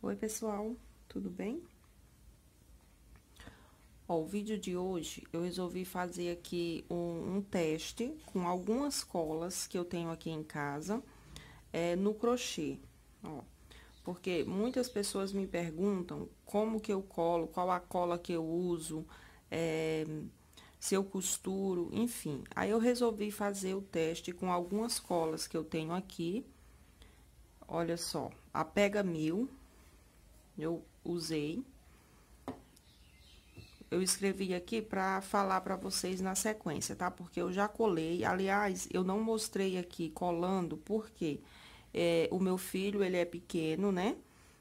Oi, pessoal, tudo bem? Ó, o vídeo de hoje eu resolvi fazer aqui um, um teste com algumas colas que eu tenho aqui em casa é, no crochê, ó. Porque muitas pessoas me perguntam como que eu colo, qual a cola que eu uso, é, se eu costuro, enfim. Aí eu resolvi fazer o teste com algumas colas que eu tenho aqui. Olha só, a Pega Mil, eu usei. Eu escrevi aqui para falar para vocês na sequência, tá? Porque eu já colei, aliás, eu não mostrei aqui colando, porque é, o meu filho, ele é pequeno, né?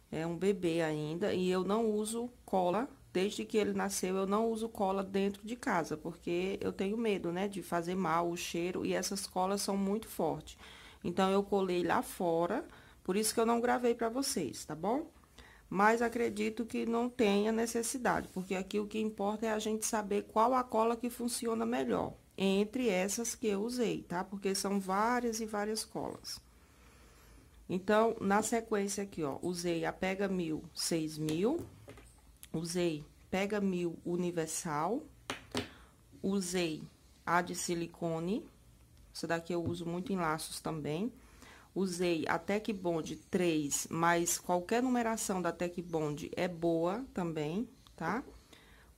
É um bebê ainda, e eu não uso cola, desde que ele nasceu, eu não uso cola dentro de casa, porque eu tenho medo, né? De fazer mal o cheiro, e essas colas são muito fortes. Então, eu colei lá fora, por isso que eu não gravei para vocês, tá bom? mas acredito que não tenha necessidade, porque aqui o que importa é a gente saber qual a cola que funciona melhor, entre essas que eu usei, tá? Porque são várias e várias colas. Então, na sequência aqui, ó, usei a Pega Mil 6000, usei Pega Mil Universal, usei a de silicone, essa daqui eu uso muito em laços também, Usei a Tech Bond 3, mas qualquer numeração da Tech Bond é boa também, tá?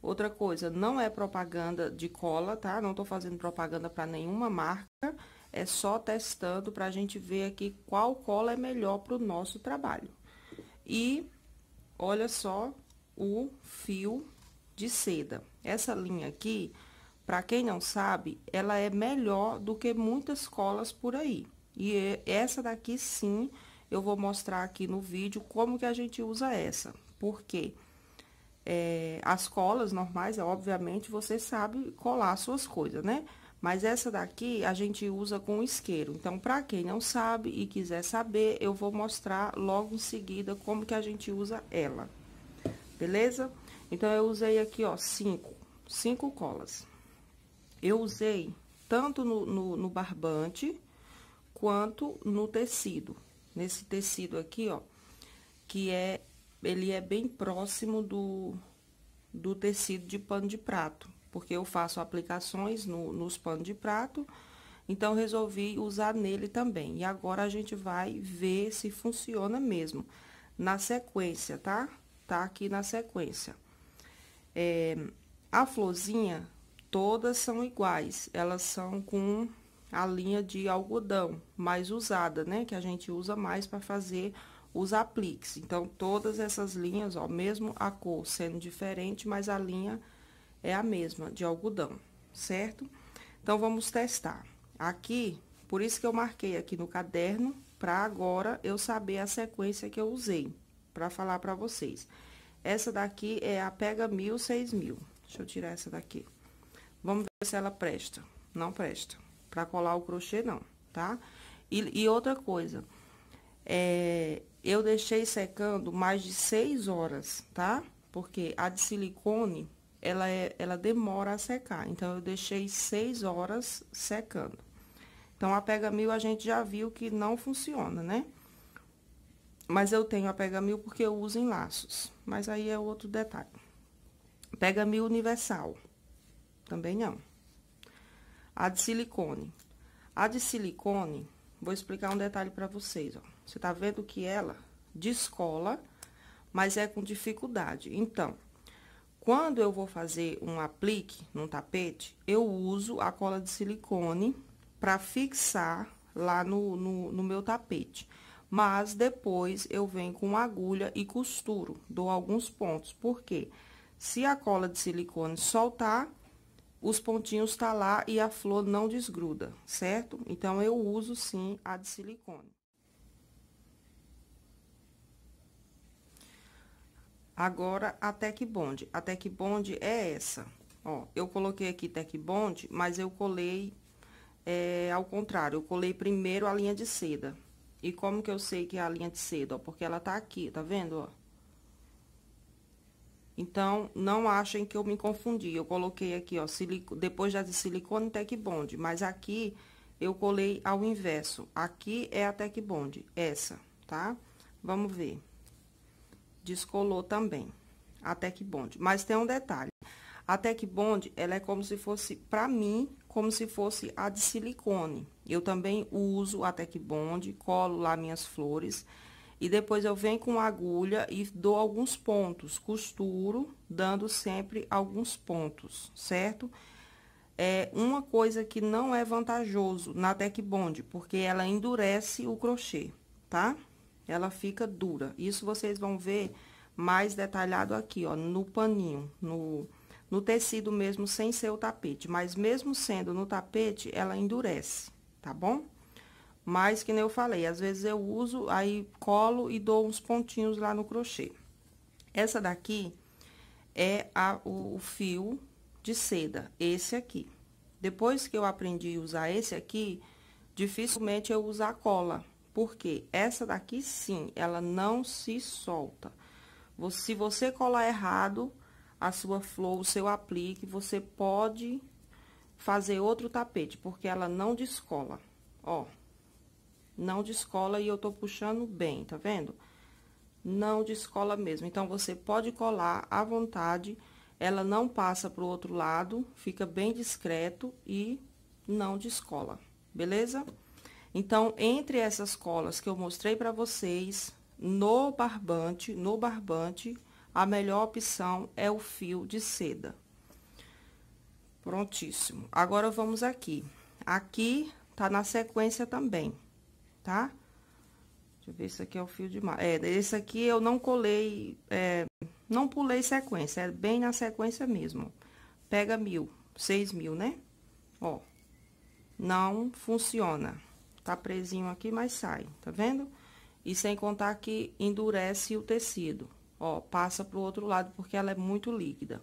Outra coisa, não é propaganda de cola, tá? Não tô fazendo propaganda para nenhuma marca, é só testando pra gente ver aqui qual cola é melhor pro nosso trabalho. E olha só o fio de seda. Essa linha aqui, para quem não sabe, ela é melhor do que muitas colas por aí. E é, essa daqui, sim, eu vou mostrar aqui no vídeo como que a gente usa essa. Porque é, as colas normais, é, obviamente, você sabe colar suas coisas, né? Mas essa daqui a gente usa com isqueiro. Então, para quem não sabe e quiser saber, eu vou mostrar logo em seguida como que a gente usa ela. Beleza? Então, eu usei aqui, ó, cinco. Cinco colas. Eu usei tanto no, no, no barbante quanto no tecido. Nesse tecido aqui, ó, que é, ele é bem próximo do, do tecido de pano de prato, porque eu faço aplicações no, nos panos de prato, então, resolvi usar nele também. E agora, a gente vai ver se funciona mesmo. Na sequência, tá? Tá aqui na sequência. É, a florzinha, todas são iguais. Elas são com a linha de algodão mais usada, né? Que a gente usa mais para fazer os apliques. Então, todas essas linhas, ó, mesmo a cor sendo diferente, mas a linha é a mesma de algodão, certo? Então, vamos testar. Aqui, por isso que eu marquei aqui no caderno, para agora eu saber a sequência que eu usei, para falar para vocês. Essa daqui é a pega mil, seis mil. Deixa eu tirar essa daqui. Vamos ver se ela presta. Não presta pra colar o crochê, não, tá? E, e outra coisa, é, eu deixei secando mais de seis horas, tá? Porque a de silicone, ela, é, ela demora a secar, então eu deixei seis horas secando. Então, a pega mil a gente já viu que não funciona, né? Mas eu tenho a pega mil porque eu uso em laços, mas aí é outro detalhe. Pega mil universal, também não. A de silicone. A de silicone, vou explicar um detalhe para vocês, ó. Você tá vendo que ela descola, mas é com dificuldade. Então, quando eu vou fazer um aplique num tapete, eu uso a cola de silicone para fixar lá no, no, no meu tapete mas depois eu venho com agulha e costuro, dou alguns pontos, porque se a cola de silicone soltar, os pontinhos tá lá e a flor não desgruda, certo? Então, eu uso, sim, a de silicone. Agora, a Tec Bond. A Tec Bond é essa. Ó, eu coloquei aqui Tec Bond, mas eu colei é, ao contrário. Eu colei primeiro a linha de seda. E como que eu sei que é a linha de seda? Ó, porque ela tá aqui, tá vendo? Ó? Então, não achem que eu me confundi. Eu coloquei aqui, ó, silico, depois já de silicone Tech Bond, mas aqui eu colei ao inverso. Aqui é a Tech Bond, essa, tá? Vamos ver. Descolou também a Tech Bond, mas tem um detalhe. A Tech Bond, ela é como se fosse, para mim, como se fosse a de silicone. Eu também uso a Tech Bond, colo lá minhas flores. E depois eu venho com agulha e dou alguns pontos, costuro, dando sempre alguns pontos, certo? É uma coisa que não é vantajoso na deck bond, porque ela endurece o crochê, tá? Ela fica dura. Isso vocês vão ver mais detalhado aqui, ó, no paninho, no, no tecido mesmo, sem ser o tapete. Mas mesmo sendo no tapete, ela endurece, tá bom? Mas, que nem eu falei, às vezes eu uso, aí colo e dou uns pontinhos lá no crochê. Essa daqui é a, o, o fio de seda, esse aqui. Depois que eu aprendi a usar esse aqui, dificilmente eu usar cola. Porque essa daqui, sim, ela não se solta. Se você colar errado a sua flor, o seu aplique, você pode fazer outro tapete, porque ela não descola. Ó, não descola e eu tô puxando bem, tá vendo? Não descola mesmo. Então, você pode colar à vontade, ela não passa pro outro lado, fica bem discreto e não descola, beleza? Então, entre essas colas que eu mostrei para vocês, no barbante, no barbante, a melhor opção é o fio de seda. Prontíssimo. Agora, vamos aqui. Aqui tá na sequência também tá? Deixa eu ver, se aqui é o fio de malha. É, esse aqui eu não colei, é, não pulei sequência, é bem na sequência mesmo. Pega mil, seis mil, né? Ó, não funciona. Tá presinho aqui, mas sai, tá vendo? E sem contar que endurece o tecido, ó, passa pro outro lado, porque ela é muito líquida.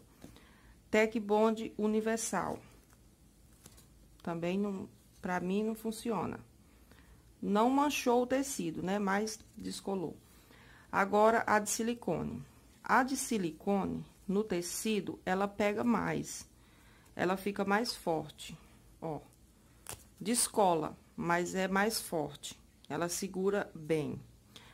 Tec Bond Universal. Também, não, pra mim, não funciona. Não manchou o tecido, né? Mas descolou. Agora, a de silicone. A de silicone, no tecido, ela pega mais. Ela fica mais forte, ó. Descola, mas é mais forte. Ela segura bem.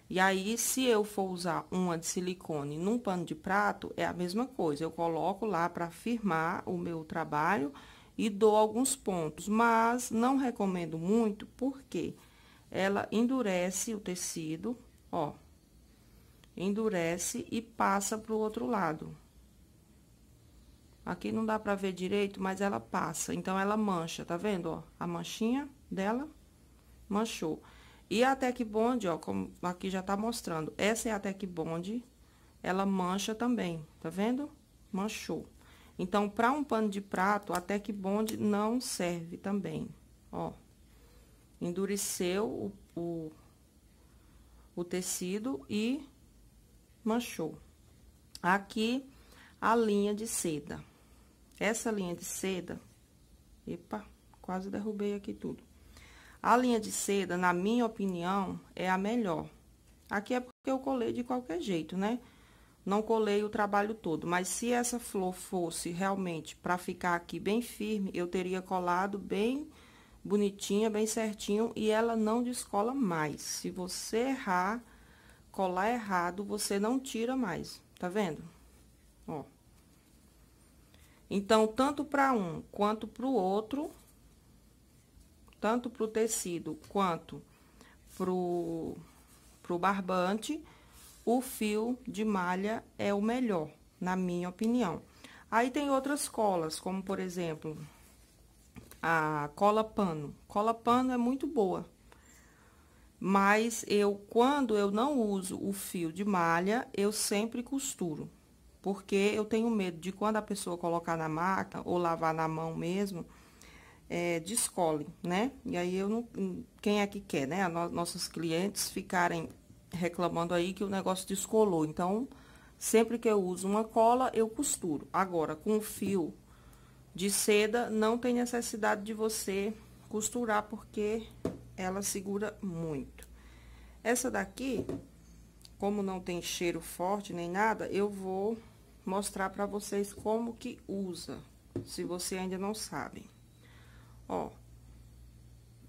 E aí, se eu for usar uma de silicone num pano de prato, é a mesma coisa. Eu coloco lá para firmar o meu trabalho e dou alguns pontos, mas não recomendo muito, porque ela endurece o tecido, ó. Endurece e passa pro outro lado. Aqui não dá pra ver direito, mas ela passa. Então, ela mancha, tá vendo, ó? A manchinha dela manchou. E a Tec Bond, ó, como aqui já tá mostrando, essa é a Tec Bond, ela mancha também, tá vendo? Manchou. Então, para um pano de prato, a Tec Bond não serve também, ó endureceu o, o, o tecido e manchou. Aqui, a linha de seda. Essa linha de seda... Epa, quase derrubei aqui tudo. A linha de seda, na minha opinião, é a melhor. Aqui é porque eu colei de qualquer jeito, né? Não colei o trabalho todo, mas se essa flor fosse realmente para ficar aqui bem firme, eu teria colado bem bonitinha, bem certinho, e ela não descola mais. Se você errar, colar errado, você não tira mais, tá vendo? Ó. Então, tanto para um quanto para o outro, tanto para o tecido quanto pro, pro barbante, o fio de malha é o melhor, na minha opinião. Aí tem outras colas, como por exemplo, a cola pano. Cola pano é muito boa. Mas eu, quando eu não uso o fio de malha, eu sempre costuro. Porque eu tenho medo de quando a pessoa colocar na máquina ou lavar na mão mesmo, é, descole, né? E aí eu não. Quem é que quer, né? No, nossos clientes ficarem reclamando aí que o negócio descolou. Então, sempre que eu uso uma cola, eu costuro. Agora, com o fio de seda, não tem necessidade de você costurar, porque ela segura muito. Essa daqui, como não tem cheiro forte nem nada, eu vou mostrar para vocês como que usa, se você ainda não sabe. Ó,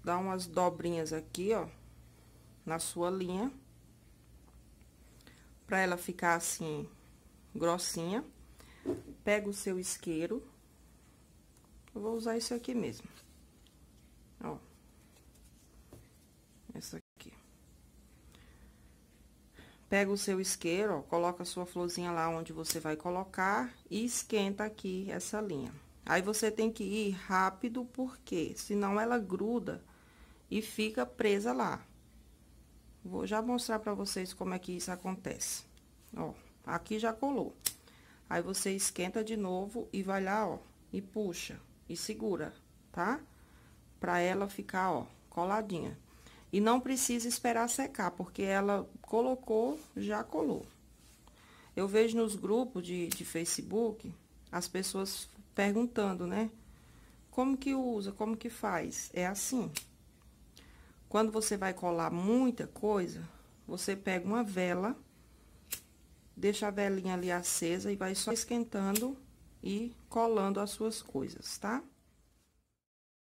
dá umas dobrinhas aqui, ó, na sua linha, para ela ficar assim, grossinha. Pega o seu isqueiro, eu vou usar isso aqui mesmo. Ó. Essa aqui. Pega o seu isqueiro, ó, coloca a sua florzinha lá onde você vai colocar e esquenta aqui essa linha. Aí, você tem que ir rápido, porque senão ela gruda e fica presa lá. Vou já mostrar pra vocês como é que isso acontece. Ó, aqui já colou. Aí, você esquenta de novo e vai lá, ó, e puxa e segura, tá? Pra ela ficar, ó, coladinha. E não precisa esperar secar, porque ela colocou, já colou. Eu vejo nos grupos de, de Facebook as pessoas perguntando, né? Como que usa, como que faz? É assim. Quando você vai colar muita coisa, você pega uma vela, deixa a velinha ali acesa e vai só esquentando e colando as suas coisas, tá?